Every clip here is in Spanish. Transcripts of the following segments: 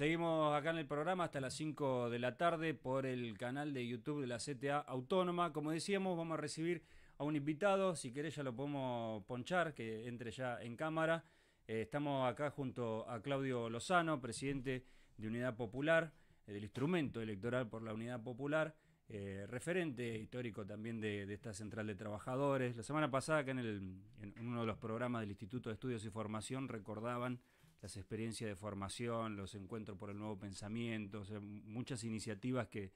Seguimos acá en el programa hasta las 5 de la tarde por el canal de YouTube de la CTA Autónoma. Como decíamos, vamos a recibir a un invitado. Si querés ya lo podemos ponchar, que entre ya en cámara. Eh, estamos acá junto a Claudio Lozano, presidente de Unidad Popular, eh, del instrumento electoral por la Unidad Popular, eh, referente histórico también de, esta central de trabajadores. La semana pasada acá en, el, en uno de los programas del Instituto de Estudios y Formación recordaban las experiencias de formación, los encuentros por el nuevo pensamiento, muchas iniciativas que,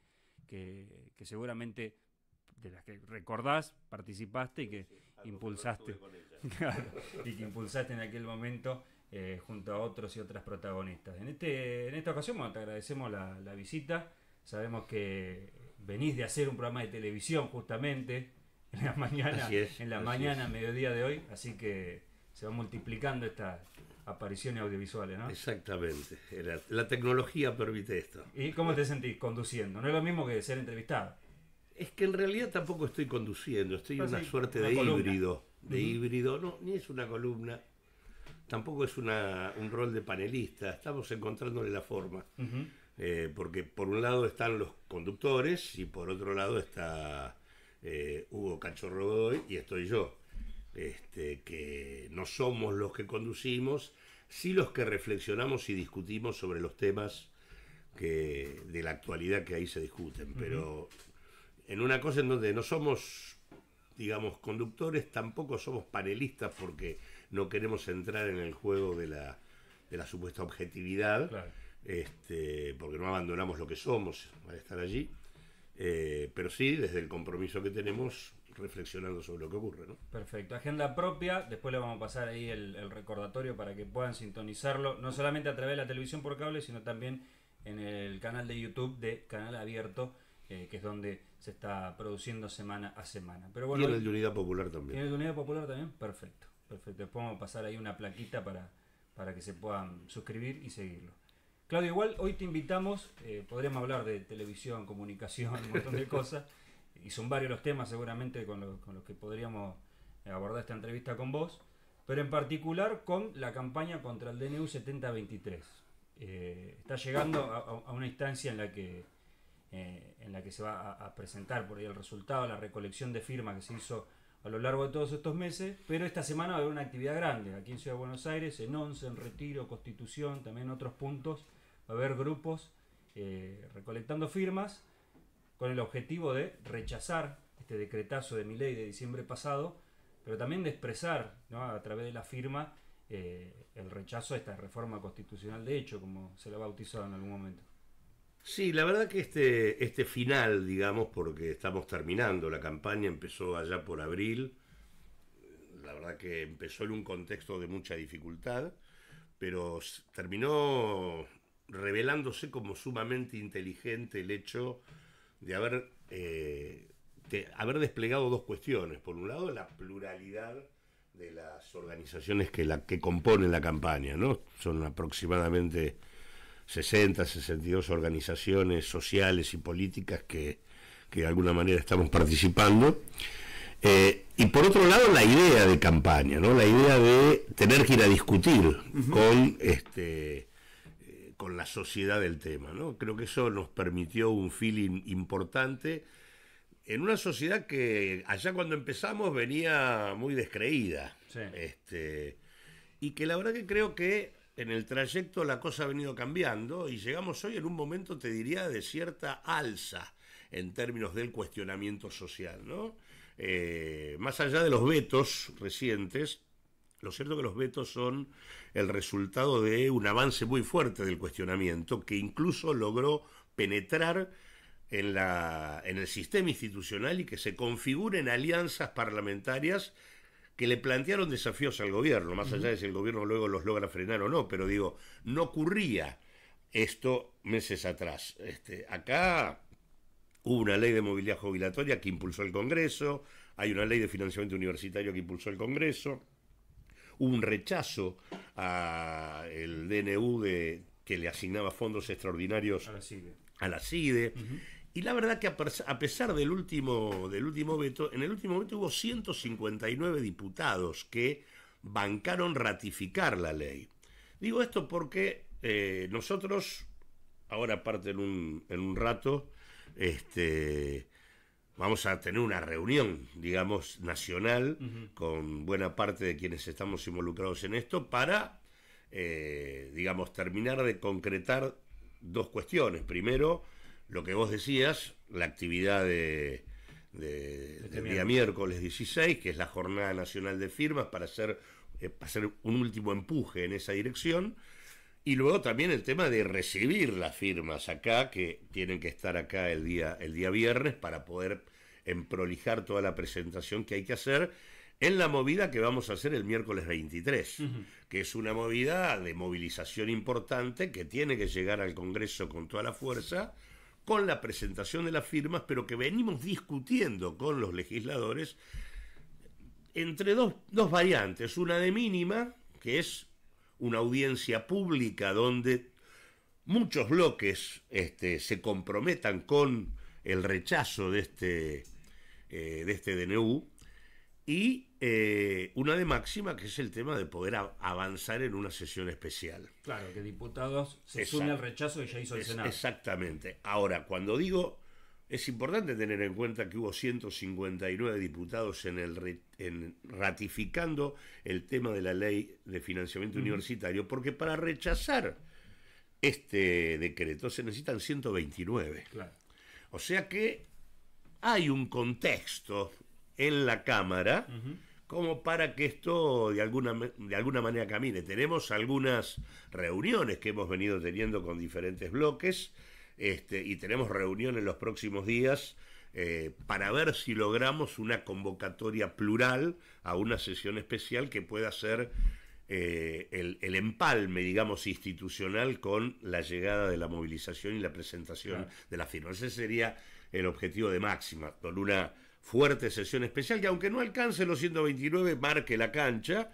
seguramente de las que recordás, participaste y que impulsaste y que impulsaste en aquel momento eh, junto a otros y otras protagonistas. En, este, en esta ocasión bueno, te agradecemos la, visita, sabemos que venís de hacer un programa de televisión justamente en la mañana, en la mañana, mediodía de hoy, así que se va multiplicando esta, apariciones audiovisuales, ¿no? Exactamente. La, la, tecnología permite esto. ¿Y cómo te sentís conduciendo? No es lo mismo que ser entrevistado. Es que en realidad tampoco estoy conduciendo, estoy en ah, una suerte de híbrido. De híbrido, no, ni es una columna, tampoco es una, un rol de panelista, estamos encontrándole la forma. Eh, porque por un lado están los conductores y por otro lado está eh, Hugo Cachorro y estoy yo este, que no somos los que conducimos, sí los que reflexionamos y discutimos sobre los temas de la actualidad que ahí se discuten. Pero en una cosa en donde no somos, digamos, conductores, tampoco somos panelistas porque no queremos entrar en el juego de la, supuesta objetividad, este, porque no abandonamos lo que somos al estar allí. Eh, pero sí, desde el compromiso que tenemos, reflexionando sobre lo que ocurre. ¿no? Perfecto, agenda propia, después le vamos a pasar ahí el, recordatorio para que puedan sintonizarlo, no solamente a través de la televisión por cable, sino también en el canal de YouTube de Canal Abierto, eh, que es donde se está produciendo semana a semana. Pero bueno, y en el de Unidad Popular también. En el Unidad Popular también, perfecto, perfecto. Después vamos a pasar ahí una plaquita para, para que se puedan suscribir y seguirlo. Claudio, igual hoy te invitamos, eh, podríamos hablar de televisión, comunicación, un montón de cosas y son varios los temas seguramente con, los que podríamos eh, abordar esta entrevista con vos, pero en particular con la campaña contra el DNU 7023. Eh, está llegando a, una instancia en la que, eh, en la que se va a, presentar por ahí el resultado, la recolección de firmas que se hizo a lo largo de todos estos meses, pero esta semana va a haber una actividad grande aquí en Ciudad de Buenos Aires, en Once, en Retiro, Constitución, también en otros puntos, va a haber grupos recolectando firmas con el objetivo de rechazar este decretazo de mi ley de diciembre pasado, pero también de expresar ¿no? a través de la firma eh, el rechazo a esta reforma constitucional de hecho, como se la ha bautizado en algún momento. Sí, la verdad que este, este final, digamos, porque estamos terminando, la campaña empezó allá por abril, la verdad que empezó en un contexto de mucha dificultad, pero terminó revelándose como sumamente inteligente el hecho de haber, eh, haber desplegado dos cuestiones. Por un lado, la pluralidad de las organizaciones que, que componen la campaña, ¿no? Son aproximadamente 60, 62 organizaciones sociales y políticas que, de alguna manera estamos participando. Eh, y por otro lado, la idea de campaña, ¿no? La idea de tener que ir a discutir con este con la sociedad del tema. ¿no? Creo que eso nos permitió un feeling importante en una sociedad que allá cuando empezamos venía muy descreída. Este, y que la verdad que creo que en el trayecto la cosa ha venido cambiando y llegamos hoy en un momento, te diría, de cierta alza en términos del cuestionamiento social, ¿no? Eh, más allá de los vetos recientes, lo cierto que los vetos son el resultado de un avance muy fuerte del cuestionamiento que incluso logró penetrar en, el sistema institucional y que se configuren alianzas parlamentarias que le plantearon desafíos al gobierno, más allá de si el gobierno luego los logra frenar o no, pero digo, no ocurría esto meses atrás. Este, acá hubo una ley de movilidad jubilatoria que impulsó el Congreso, hay una ley de financiamiento universitario que impulsó el Congreso, un rechazo al DNU que le asignaba fondos extraordinarios a la CIDE. E. Y la verdad que a pesar del último, del último veto, en el último veto hubo 159 diputados que bancaron ratificar la ley. Digo esto porque eh, nosotros, ahora aparte en un, en un rato, este, vamos a tener una reunión, digamos, nacional con buena parte de quienes estamos involucrados en esto para, eh, digamos, terminar de concretar dos cuestiones. Primero, lo que vos decías, la actividad de, este del día miércoles 16, que es la Jornada Nacional de Firmas, para hacer eh, un último empuje en esa dirección. Y luego también el tema de recibir las firmas acá, que tienen que estar acá el día, el día viernes para poder prolijar toda la presentación que hay que hacer en la movida que vamos a hacer el miércoles 23, que es una movida de movilización importante que tiene que llegar al Congreso con toda la fuerza, con la presentación de las firmas, pero que venimos discutiendo con los legisladores entre dos, dos variantes, una de mínima, que es una audiencia pública donde muchos bloques este, se comprometan con el rechazo de este, eh, de este DNU y eh, una de máxima que es el tema de poder avanzar en una sesión especial. Claro, que diputados se sume al rechazo que ya hizo el Senado. Exactamente. Ahora, cuando digo es importante tener en cuenta que hubo 159 diputados en el en ratificando el tema de la ley de financiamiento universitario, porque para rechazar este decreto se necesitan 129. O sea que hay un contexto en la Cámara como para que esto de alguna, de alguna manera camine. Tenemos algunas reuniones que hemos venido teniendo con diferentes bloques este, y tenemos reunión en los próximos días eh, para ver si logramos una convocatoria plural a una sesión especial que pueda ser eh, el, empalme, digamos, institucional con la llegada de la movilización y la presentación de la firma. Ese sería el objetivo de Máxima, con una fuerte sesión especial que aunque no alcance los 129, marque la cancha.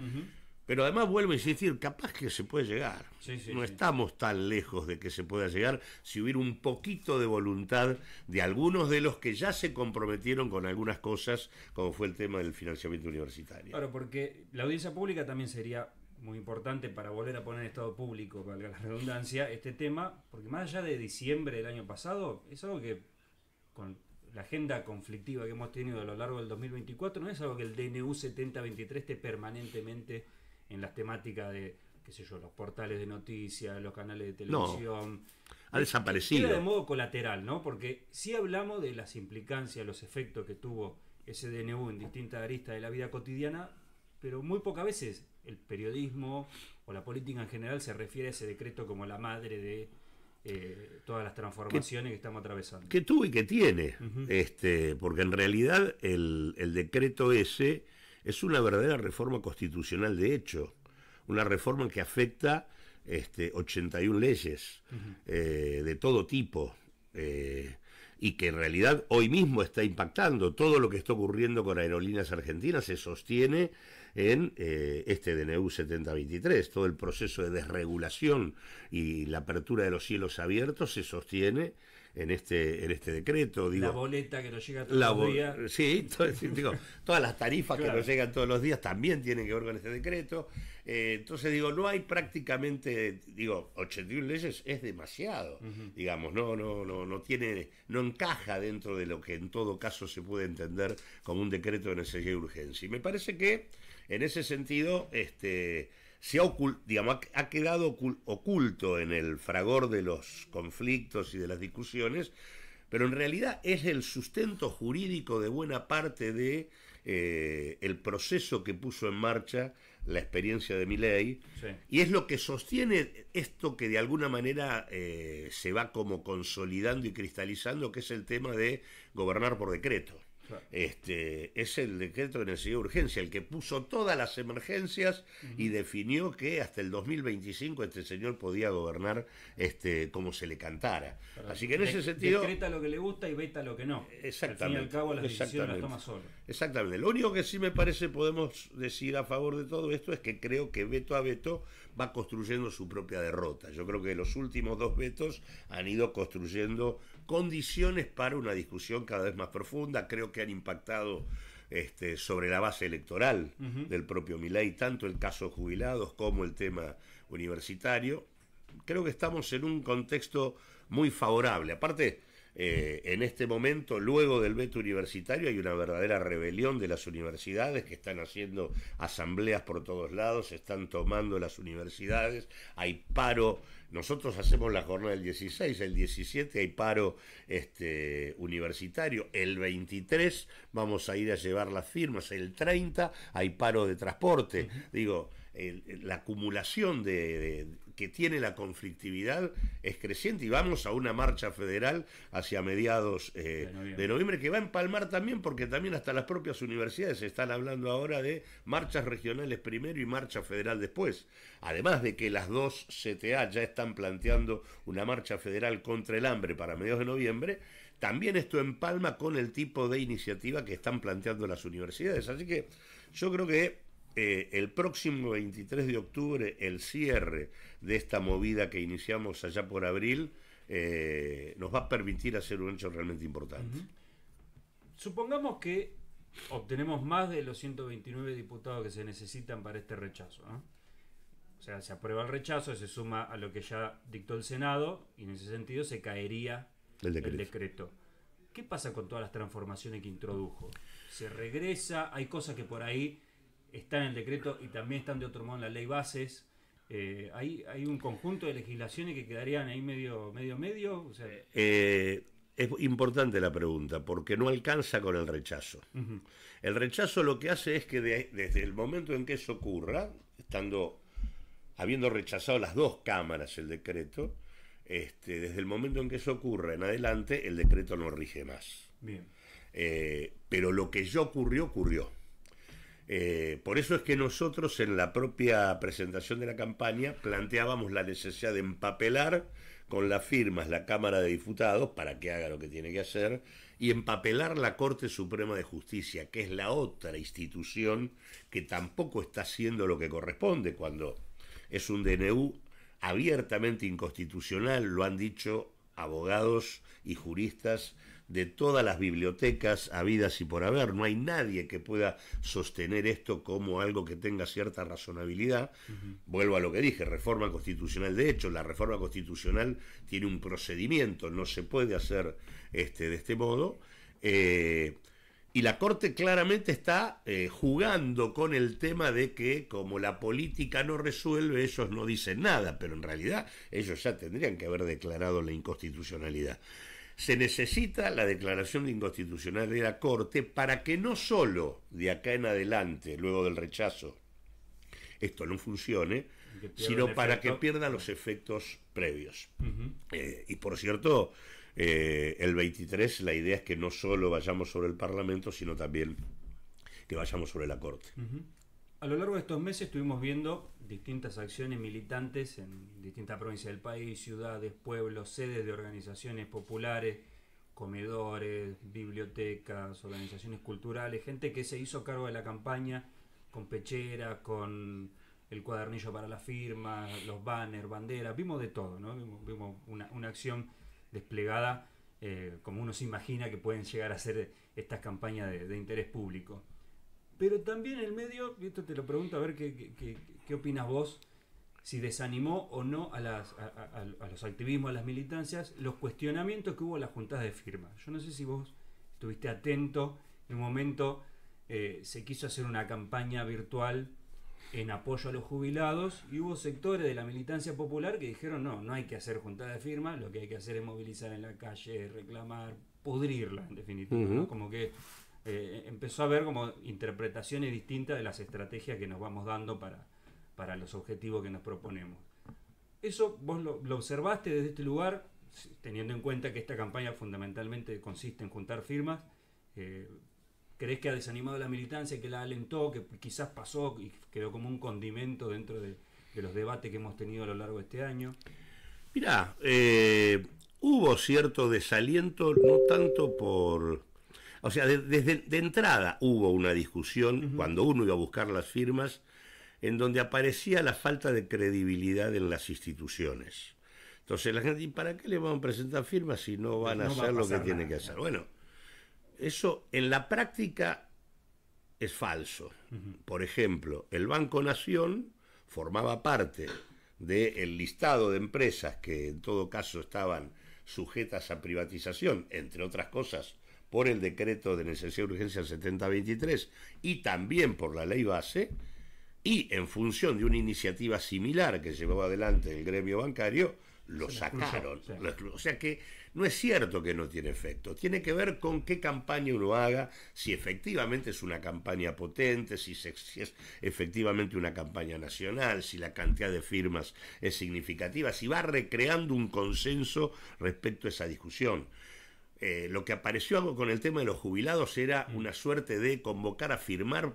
Pero además vuelvo a insistir, capaz que se puede llegar. no estamos tan lejos de que se pueda llegar si hubiera un poquito de voluntad de algunos de los que ya se comprometieron con algunas cosas, como fue el tema del financiamiento universitario. Claro, porque la audiencia pública también sería muy importante para volver a poner en estado público, valga la redundancia, este tema, porque más allá de diciembre del año pasado, es algo que con la agenda conflictiva que hemos tenido a lo largo del 2024 no es algo que el DNU 7023 esté permanentemente en las temáticas de, qué sé yo, los portales de noticias, los canales de televisión. ha eh, desaparecido. de modo colateral, ¿no? Porque si hablamos de las implicancias, los efectos que tuvo ese DNU en distintas aristas de la vida cotidiana, pero muy pocas veces el periodismo o la política en general se refiere a ese decreto como la madre de eh, todas las transformaciones que, estamos atravesando. Que tuvo y que tiene, este, porque en realidad el, el decreto ese es una verdadera reforma constitucional de hecho, una reforma que afecta este, 81 leyes eh, de todo tipo. Eh, y que en realidad hoy mismo está impactando. Todo lo que está ocurriendo con aerolíneas argentinas se sostiene en eh, este DNU 7023. Todo el proceso de desregulación y la apertura de los cielos abiertos se sostiene en este, en este decreto. la boleta que nos llega todos los días. Sí, todas las tarifas que nos llegan todos los días también tienen que ver con este decreto. Eh, entonces digo, no hay prácticamente, digo, 81 leyes es demasiado, digamos, no, no, no, no tiene, no encaja dentro de lo que en todo caso se puede entender como un decreto de necesidad y urgencia. Y me parece que en ese sentido, este, se ha, digamos, ha quedado oculto en el fragor de los conflictos y de las discusiones, pero en realidad es el sustento jurídico de buena parte de eh, el proceso que puso en marcha la experiencia de Milley y es lo que sostiene esto que de alguna manera eh, se va como consolidando y cristalizando, que es el tema de gobernar por decreto este, es el decreto de necesidad de urgencia, el que puso todas las emergencias y definió que hasta el 2025 este señor podía gobernar este, como se le cantara. Así que en ese sentido... Decreta lo que le gusta y veta lo que no. Exactamente. Al fin y al cabo las decisiones toma solo. Exactamente. Lo único que sí me parece podemos decir a favor de todo esto es que creo que veto a veto va construyendo su propia derrota. Yo creo que los últimos dos vetos han ido construyendo condiciones para una discusión cada vez más profunda, creo que han impactado este, sobre la base electoral del propio Milei, tanto el caso jubilados como el tema universitario. Creo que estamos en un contexto muy favorable. Aparte, eh, en este momento, luego del veto universitario, hay una verdadera rebelión de las universidades que están haciendo asambleas por todos lados, están tomando las universidades, hay paro. Nosotros hacemos la jornada del 16, el 17 hay paro este, universitario, el 23 vamos a ir a llevar las firmas, el 30 hay paro de transporte. Digo, la acumulación de, que tiene la conflictividad es creciente y vamos a una marcha federal hacia mediados eh, de, noviembre. de, noviembre. que va a empalmar también porque también hasta las propias universidades están hablando ahora de marchas regionales primero y marcha federal después. Además de que las dos CTA ya están planteando una marcha federal contra el hambre para mediados de noviembre, también esto empalma con el tipo de iniciativa que están planteando las universidades. Así que yo creo que eh, el próximo 23 de octubre el cierre de esta movida que iniciamos allá por abril eh, nos va a permitir hacer un hecho realmente importante. Supongamos que obtenemos más de los 129 diputados que se necesitan para este rechazo. O sea, se aprueba el rechazo, se suma a lo que ya dictó el Senado y en ese sentido se caería El decreto. ¿Qué pasa con todas las transformaciones que introdujo? ¿Se regresa? ¿Hay cosas que por ahí está en el decreto y también están de otro modo en la ley bases. Eh, hay, un conjunto de legislaciones que quedarían ahí medio, medio, medio. Eh, es importante la pregunta, porque no alcanza con el rechazo. El rechazo lo que hace es que desde el momento en que eso ocurra, estando habiendo rechazado las dos cámaras el decreto, este, desde el momento en que eso ocurra en adelante, el decreto no rige más. Eh, pero lo que ya ocurrió, ocurrió. Eh, por eso es que nosotros en la propia presentación de la campaña planteábamos la necesidad de empapelar con las firmas la Cámara de Diputados para que haga lo que tiene que hacer y empapelar la Corte Suprema de Justicia, que es la otra institución que tampoco está haciendo lo que corresponde cuando es un DNU abiertamente inconstitucional, lo han dicho abogados y juristas de todas las bibliotecas habidas y por haber. No hay nadie que pueda sostener esto como algo que tenga cierta razonabilidad. Vuelvo a lo que dije, reforma constitucional. De hecho, la reforma constitucional tiene un procedimiento, no se puede hacer este, de este modo. Eh, y la Corte claramente está eh, jugando con el tema de que como la política no resuelve, ellos no dicen nada, pero en realidad ellos ya tendrían que haber declarado la inconstitucionalidad se necesita la declaración de inconstitucional de la Corte para que no solo de acá en adelante, luego del rechazo, esto no funcione, sino para que pierda los efectos previos. Eh, y por cierto, eh, el 23 la idea es que no solo vayamos sobre el Parlamento, sino también que vayamos sobre la Corte. A lo largo de estos meses estuvimos viendo distintas acciones militantes en distintas provincias del país, ciudades, pueblos, sedes de organizaciones populares, comedores, bibliotecas, organizaciones culturales, gente que se hizo cargo de la campaña con pechera, con el cuadernillo para la firma, los banners, banderas, vimos de todo, ¿no? Vimos, una, acción desplegada eh, como uno se imagina que pueden llegar a ser estas campañas de interés público. Pero también el medio, y esto te lo pregunto a ver qué, qué, qué, opinas vos, si desanimó o no a, las, a, los activismos, a las militancias, los cuestionamientos que hubo a las juntas de firma. Yo no sé si vos estuviste atento, en un momento eh, se quiso hacer una campaña virtual en apoyo a los jubilados y hubo sectores de la militancia popular que dijeron no, no hay que hacer juntas de firma, lo que hay que hacer es movilizar en la calle, reclamar, pudrirla en definitiva, ¿no? como que eh, empezó a haber como interpretaciones distintas de las estrategias que nos vamos dando para, para los objetivos que nos proponemos. Eso vos lo, observaste desde este lugar, teniendo en cuenta que esta campaña fundamentalmente consiste en juntar firmas. Eh, ¿Crees que ha desanimado a la militancia, que la alentó, que quizás pasó y quedó como un condimento dentro de, los debates que hemos tenido a lo largo de este año? Mirá, eh, hubo cierto desaliento, no tanto por o sea, desde entrada hubo una discusión cuando uno iba a buscar las firmas en donde aparecía la falta de credibilidad en las instituciones. Entonces la gente, ¿y para qué le van a presentar firmas si no van a hacer lo que tiene tienen que hacer? Bueno, eso en la práctica es falso. Por ejemplo, el Banco Nación formaba parte del listado de empresas que en todo caso estaban sujetas a privatización, entre otras cosas, por el decreto de necesidad y urgencia 7023 y también por la ley base, y en función de una iniciativa similar que llevaba adelante el gremio bancario, lo sacaron. O sea que no es cierto que no tiene efecto. Tiene que ver con qué campaña uno haga, si efectivamente es una campaña potente, si, es efectivamente una campaña nacional, si la cantidad de firmas es significativa, si va recreando un consenso respecto a esa discusión. Eh, lo que apareció con el tema de los jubilados era mm. una suerte de convocar a firmar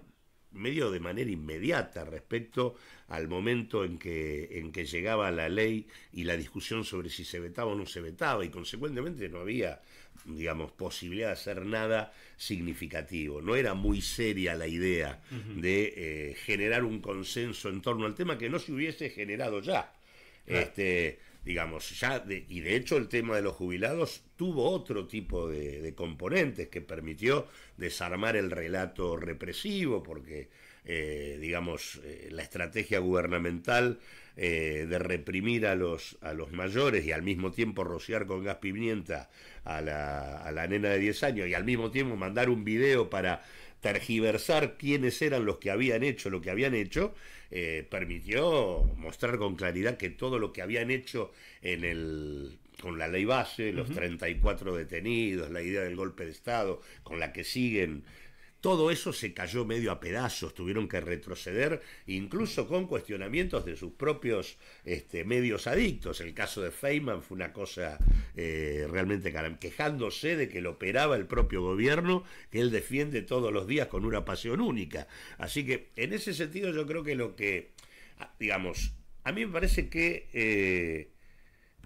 medio de manera inmediata respecto al momento en que, en que llegaba la ley y la discusión sobre si se vetaba o no se vetaba y consecuentemente no había, digamos, posibilidad de hacer nada significativo. No era muy seria la idea de eh, generar un consenso en torno al tema que no se hubiese generado ya. Este, digamos, ya, y de hecho el tema de los jubilados tuvo otro tipo de, componentes que permitió desarmar el relato represivo, porque, eh, digamos, eh, la estrategia gubernamental eh, de reprimir a los, a los mayores y al mismo tiempo rociar con gas pimienta a la, a la nena de 10 años y al mismo tiempo mandar un video para tergiversar quiénes eran los que habían hecho lo que habían hecho, eh, permitió mostrar con claridad que todo lo que habían hecho en el con la ley base, los 34 detenidos, la idea del golpe de Estado, con la que siguen todo eso se cayó medio a pedazos, tuvieron que retroceder, incluso con cuestionamientos de sus propios este, medios adictos. El caso de Feynman fue una cosa eh, realmente quejándose de que lo operaba el propio gobierno, que él defiende todos los días con una pasión única. Así que en ese sentido yo creo que lo que, ah, digamos, a mí me parece que... Eh,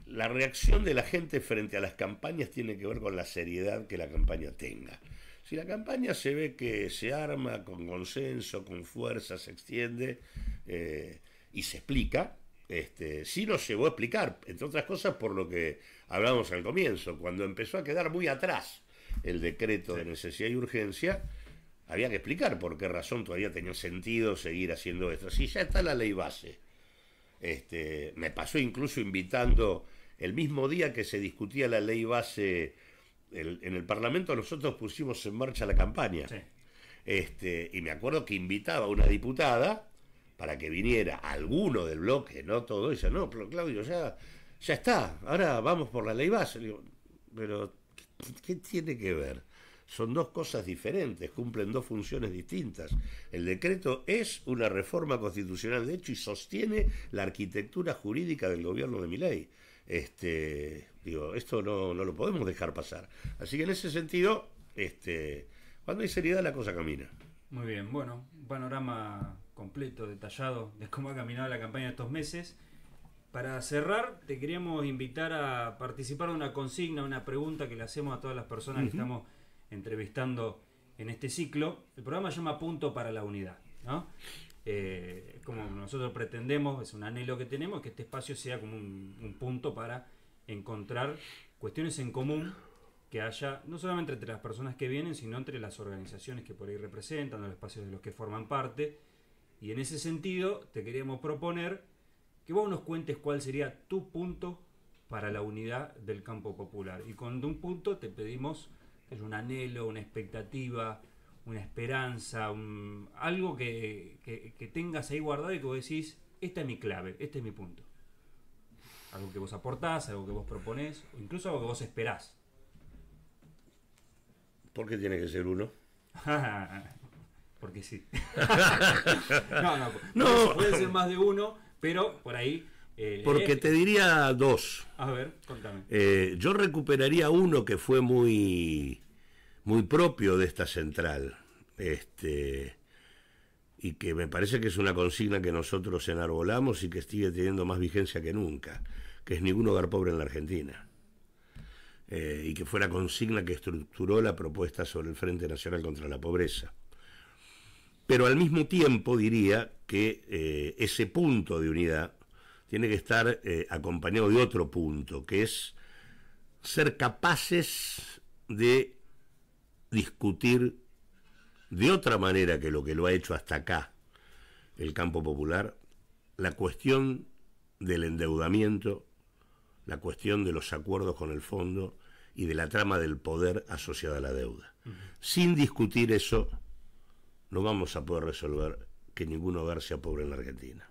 la reacción de la gente frente a las campañas tiene que ver con la seriedad que la campaña tenga. Si la campaña se ve que se arma con consenso, con fuerza, se extiende eh, y se explica, este, sí se llevó a explicar, entre otras cosas por lo que hablábamos al comienzo, cuando empezó a quedar muy atrás el decreto de necesidad y urgencia, había que explicar por qué razón todavía tenía sentido seguir haciendo esto. Si ya está la ley base, este, me pasó incluso invitando el mismo día que se discutía la ley base en el Parlamento nosotros pusimos en marcha la campaña. Este, y me acuerdo que invitaba a una diputada para que viniera alguno del bloque, no todo eso, no, pero Claudio, ya, ya está, ahora vamos por la ley base. pero, ¿qué, tiene que ver? Son dos cosas diferentes, cumplen dos funciones distintas. El decreto es una reforma constitucional, de hecho, y sostiene la arquitectura jurídica del gobierno de ley Este, Digo, esto no, lo podemos dejar pasar. Así que en ese sentido, este, cuando hay seriedad la cosa camina. Muy bien, bueno, un panorama completo, detallado de cómo ha caminado la campaña estos meses. Para cerrar, te queríamos invitar a participar de una consigna, una pregunta que le hacemos a todas las personas que estamos entrevistando en este ciclo. El programa se llama Punto para la Unidad. Eh, como nosotros pretendemos, es un anhelo que tenemos, que este espacio sea como un punto para encontrar cuestiones en común que haya, no solamente entre las personas que vienen, sino entre las organizaciones que por ahí representan, los espacios de los que forman parte. Y en ese sentido, te queríamos proponer que vos nos cuentes cuál sería tu punto para la unidad del campo popular. Y con un punto te pedimos un anhelo, una expectativa, una esperanza, algo que, que tengas ahí guardado y que vos decís, esta es mi clave, este es mi punto algo que vos aportás, algo que vos proponés, o incluso algo que vos esperás. ¿Por qué tiene que ser uno? Porque sí. no, no, Puede ser más de uno, pero por ahí. Eh, Porque eh, te diría dos. A ver, contame. Eh, yo recuperaría uno que fue muy, muy propio de esta central. Este, y que me parece que es una consigna que nosotros enarbolamos y que sigue teniendo más vigencia que nunca, que es ningún hogar pobre en la Argentina. Eh, y que fue la consigna que estructuró la propuesta sobre el Frente Nacional contra la Pobreza. Pero al mismo tiempo diría que eh, ese punto de unidad tiene que estar eh, acompañado de otro punto, que es ser capaces de discutir de otra manera que lo que lo ha hecho hasta acá el campo popular, la cuestión del endeudamiento, la cuestión de los acuerdos con el fondo y de la trama del poder asociada a la deuda. Sin discutir eso, no vamos a poder resolver que ningún hogar sea pobre en la Argentina.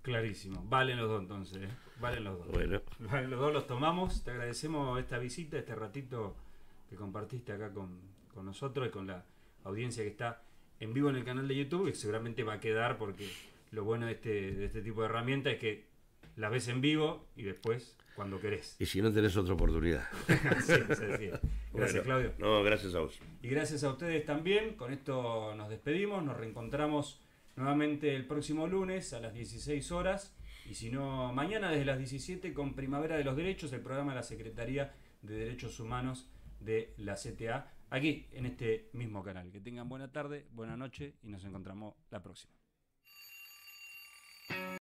Clarísimo. Valen los dos entonces. ¿eh? Valen los dos. Bueno. los dos, los tomamos. Te agradecemos esta visita, este ratito que compartiste acá con nosotros y con la audiencia que está en vivo en el canal de YouTube, que seguramente va a quedar porque lo bueno de este, de este tipo de herramienta es que la ves en vivo y después cuando querés. Y si no tenés otra oportunidad. Gracias, Claudio. No, gracias a vos. Y gracias a ustedes también. Con esto nos despedimos. Nos reencontramos nuevamente el próximo lunes a las 16 horas. Y si no, mañana desde las 17 con Primavera de los Derechos, el programa de la Secretaría de Derechos Humanos de la CTA aquí en este mismo canal. Que tengan buena tarde, buena noche y nos encontramos la próxima.